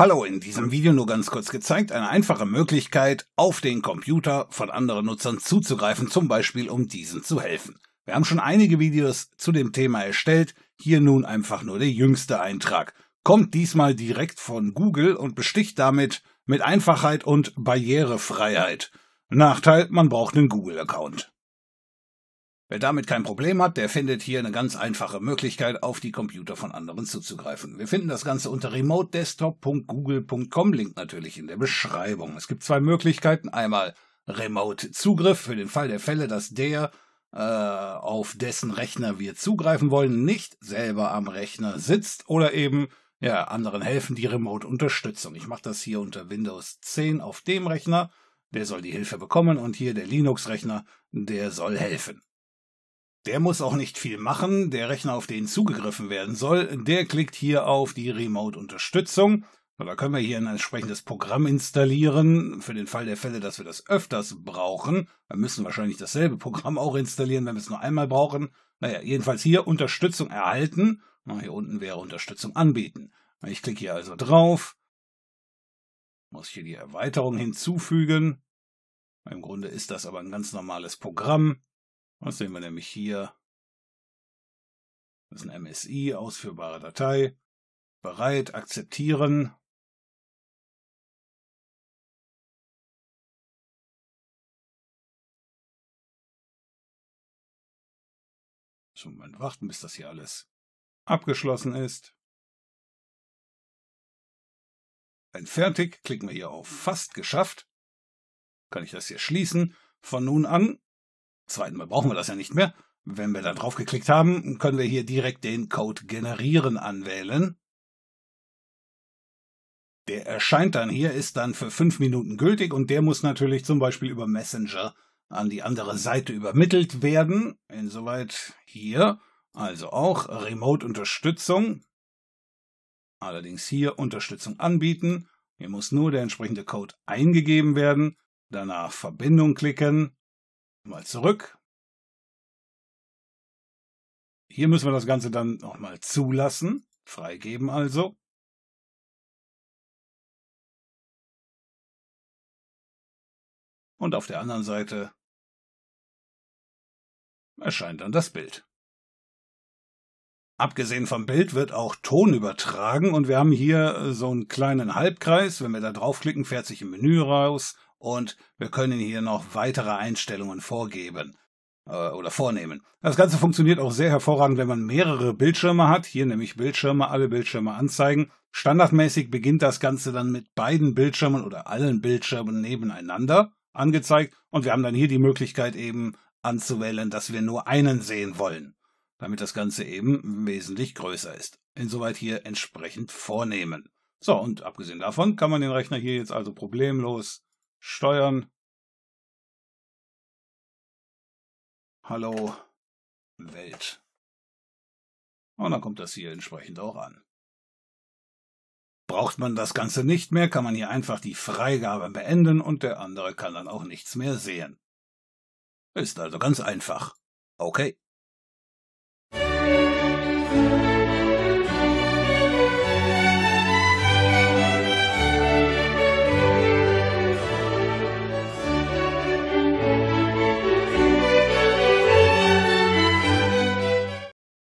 Hallo, in diesem Video nur ganz kurz gezeigt eine einfache Möglichkeit, auf den Computer von anderen Nutzern zuzugreifen, zum Beispiel um diesen zu helfen. Wir haben schon einige Videos zu dem Thema erstellt, hier nun einfach nur der jüngste Eintrag. Kommt diesmal direkt von Google und besticht damit mit Einfachheit und Barrierefreiheit. Nachteil, man braucht einen Google-Account. Wer damit kein Problem hat, der findet hier eine ganz einfache Möglichkeit, auf die Computer von anderen zuzugreifen. Wir finden das Ganze unter remotedesktop.google.com, Link natürlich in der Beschreibung. Es gibt zwei Möglichkeiten. Einmal Remote-Zugriff für den Fall der Fälle, dass der, äh, auf dessen Rechner wir zugreifen wollen, nicht selber am Rechner sitzt oder eben ja, anderen helfen die Remote-Unterstützung. Ich mache das hier unter Windows 10 auf dem Rechner, der soll die Hilfe bekommen und hier der Linux-Rechner, der soll helfen. Der muss auch nicht viel machen. Der Rechner, auf den zugegriffen werden soll, der klickt hier auf die Remote-Unterstützung. Da können wir hier ein entsprechendes Programm installieren. Für den Fall der Fälle, dass wir das öfters brauchen. Wir müssen wahrscheinlich dasselbe Programm auch installieren, wenn wir es nur einmal brauchen. Naja, jedenfalls hier Unterstützung erhalten. Hier unten wäre Unterstützung anbieten. Ich klicke hier also drauf. Muss hier die Erweiterung hinzufügen. Im Grunde ist das aber ein ganz normales Programm. Was sehen wir nämlich hier. Das ist ein MSI, ausführbare Datei. Bereit, akzeptieren. Schon mal warten, bis das hier alles abgeschlossen ist. Wenn fertig, klicken wir hier auf Fast geschafft. Kann ich das hier schließen. Von nun an zweiten Mal brauchen wir das ja nicht mehr. Wenn wir da drauf geklickt haben, können wir hier direkt den Code generieren anwählen. Der erscheint dann hier, ist dann für fünf Minuten gültig und der muss natürlich zum Beispiel über Messenger an die andere Seite übermittelt werden. Insoweit hier, also auch Remote-Unterstützung. Allerdings hier Unterstützung anbieten. Hier muss nur der entsprechende Code eingegeben werden. Danach Verbindung klicken mal zurück. Hier müssen wir das Ganze dann nochmal zulassen, freigeben also. Und auf der anderen Seite erscheint dann das Bild. Abgesehen vom Bild wird auch Ton übertragen und wir haben hier äh, so einen kleinen Halbkreis. Wenn wir da draufklicken, fährt sich ein Menü raus und wir können hier noch weitere Einstellungen vorgeben äh, oder vornehmen. Das Ganze funktioniert auch sehr hervorragend, wenn man mehrere Bildschirme hat. Hier nämlich Bildschirme, alle Bildschirme anzeigen. Standardmäßig beginnt das Ganze dann mit beiden Bildschirmen oder allen Bildschirmen nebeneinander angezeigt und wir haben dann hier die Möglichkeit eben anzuwählen, dass wir nur einen sehen wollen damit das Ganze eben wesentlich größer ist. Insoweit hier entsprechend vornehmen. So, und abgesehen davon kann man den Rechner hier jetzt also problemlos steuern. Hallo Welt. Und dann kommt das hier entsprechend auch an. Braucht man das Ganze nicht mehr, kann man hier einfach die Freigabe beenden und der andere kann dann auch nichts mehr sehen. Ist also ganz einfach. Okay.